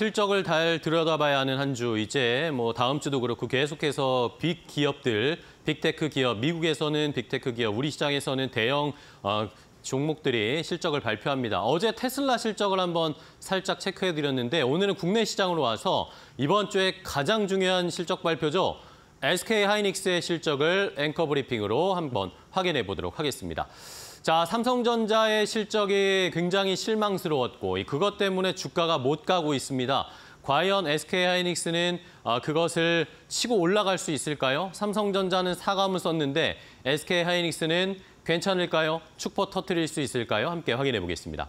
실적을 잘 들여다봐야 하는 한 주. 이제 뭐 다음 주도 그렇고 계속해서 빅 기업들, 빅테크 기업, 미국에서는 빅테크 기업, 우리 시장에서는 대형 어, 종목들이 실적을 발표합니다. 어제 테슬라 실적을 한번 살짝 체크해드렸는데 오늘은 국내 시장으로 와서 이번 주에 가장 중요한 실적 발표죠. SK 하이닉스의 실적을 앵커 브리핑으로 한번 확인해 보도록 하겠습니다. 자, 삼성전자의 실적이 굉장히 실망스러웠고 그것 때문에 주가가 못 가고 있습니다. 과연 SK하이닉스는 아, 그것을 치고 올라갈 수 있을까요? 삼성전자는 사과문 썼는데 SK하이닉스는 괜찮을까요? 축포 터트릴 수 있을까요? 함께 확인해 보겠습니다.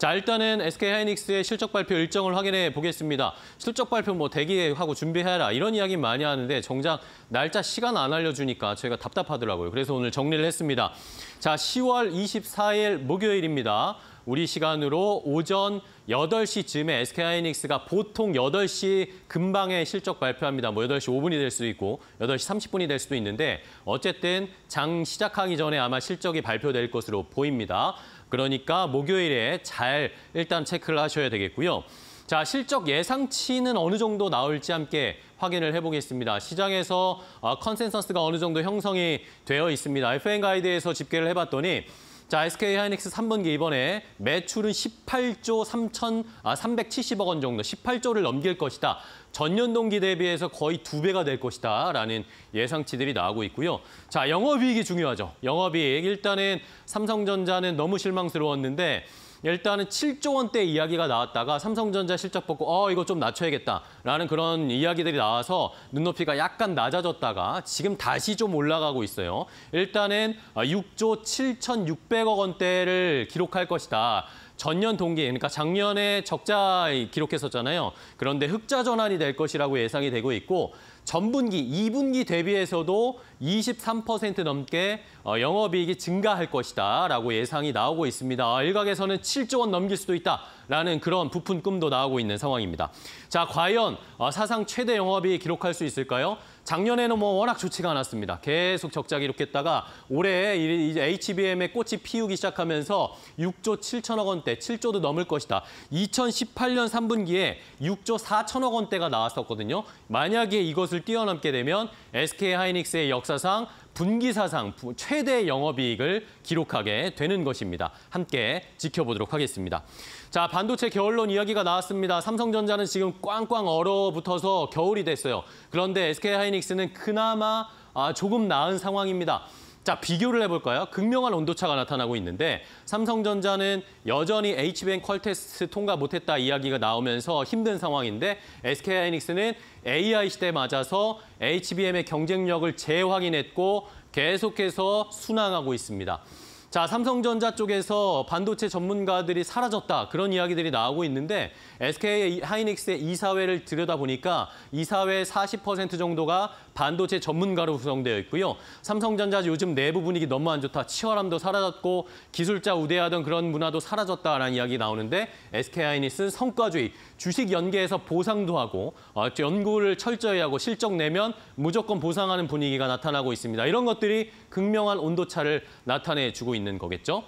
자, 일단은 SK 하이닉스의 실적 발표 일정을 확인해 보겠습니다. 실적 발표 뭐 대기하고 준비해라 이런 이야기 많이 하는데 정작 날짜 시간 안 알려주니까 저희가 답답하더라고요. 그래서 오늘 정리를 했습니다. 자, 10월 24일 목요일입니다. 우리 시간으로 오전 8시쯤에 SK하이닉스가 보통 8시 금방에 실적 발표합니다. 뭐 8시 5분이 될 수도 있고 8시 30분이 될 수도 있는데 어쨌든 장 시작하기 전에 아마 실적이 발표될 것으로 보입니다. 그러니까 목요일에 잘 일단 체크를 하셔야 되겠고요. 자, 실적 예상치는 어느 정도 나올지 함께 확인을 해보겠습니다. 시장에서 아, 컨센서스가 어느 정도 형성이 되어 있습니다. FN 가이드에서 집계를 해봤더니 자, SK 하이닉스 3분기 이번에 매출은 18조 3천 아, 370억 원 정도, 18조를 넘길 것이다. 전년 동기 대비해서 거의 두 배가 될 것이다라는 예상치들이 나오고 있고요. 자, 영업이익이 중요하죠. 영업이익 일단은 삼성전자는 너무 실망스러웠는데 일단은 7조 원대 이야기가 나왔다가 삼성전자 실적 보고 어 이거 좀 낮춰야겠다라는 그런 이야기들이 나와서 눈높이가 약간 낮아졌다가 지금 다시 좀 올라가고 있어요. 일단은 6조 어, 7,600억 원대를 기록할 것이다. 전년 동기, 그러니까 작년에 적자 기록했었잖아요. 그런데 흑자 전환이 될 것이라고 예상이 되고 있고 전분기, 2분기 대비해서도 23% 넘게 어, 영업이익이 증가할 것이다라고 예상이 나오고 있습니다. 아, 일각에서는 7조 원 넘길 수도 있다라는 그런 부푼 꿈도 나오고 있는 상황입니다. 자, 과연 어, 사상 최대 영업이익 기록할 수 있을까요? 작년에는 뭐 워낙 좋지가 않았습니다. 계속 적자 기록했다가 올해 이제 HBM의 꽃이 피우기 시작하면서 6조 7천억 원대, 7조도 넘을 것이다. 2018년 3분기에 6조 4천억 원대가 나왔었거든요. 만약에 이것 것을 뛰어넘게 되면 SK 하이닉스의 역사상 분기사상 최대 영업이익을 기록하게 되는 것입니다. 함께 지켜보도록 하겠습니다. 자, 반도체 겨울론 이야기가 나왔습니다. 삼성전자는 지금 꽝꽝 얼어붙어서 겨울이 됐어요. 그런데 SK하이닉스는 그나마 아, 조금 나은 상황입니다. 자, 비교를 해볼까요? 극명한 온도차가 나타나고 있는데 삼성전자는 여전히 H뱅 퀄테스트 통과 못했다 이야기가 나오면서 힘든 상황인데 SK하이닉스는 AI 시대에 맞아서 HBM의 경쟁력을 재확인했고 계속해서 순항하고 있습니다. 자, 삼성전자 쪽에서 반도체 전문가들이 사라졌다 그런 이야기들이 나오고 있는데 SK 하이닉스의 이사회를 들여다보니까 이사회 40% 정도가 반도체 전문가로 구성되어 있고요. 삼성전자 요즘 내부 분위기 너무 안 좋다. 치열함도 사라졌고 기술자 우대하던 그런 문화도 사라졌다라는 이야기 나오는데 SK 하이닉스는 성과주의, 주식 연계에서 보상도 하고 어, 연구를 철저히 하고 실적 내면 무조건 보상하는 분위기가 나타나고 있습니다. 이런 것들이 극명한 온도차를 나타내주고 있습니다. 있는 거겠죠.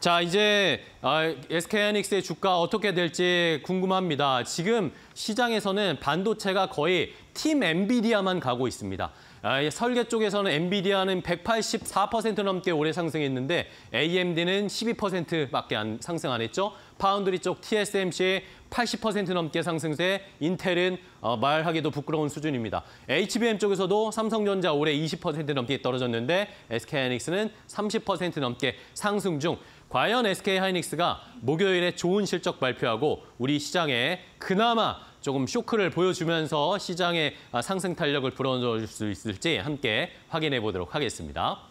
자, 이제 SK 아, 하이닉스의 주가 어떻게 될지 궁금합니다. 지금 시장에서는 반도체가 거의 팀 엔비디아만 가고 있습니다. 아, 설계 쪽에서는 엔비디아는 184% 넘게 올해 상승했는데 AMD는 12%밖에 안, 상승 안 했죠. 파운드리 쪽 TSMC의 80% 넘게 상승세, 인텔은 어, 말하기도 부끄러운 수준입니다. HBM 쪽에서도 삼성전자 올해 20% 넘게 떨어졌는데 SK하이닉스는 30% 넘게 상승 중. 과연 SK하이닉스가 목요일에 좋은 실적 발표하고 우리 시장에 그나마 조금 쇼크를 보여주면서 시장의 아, 상승 탄력을 불어넣어줄 수 있을지 함께 확인해 보도록 하겠습니다.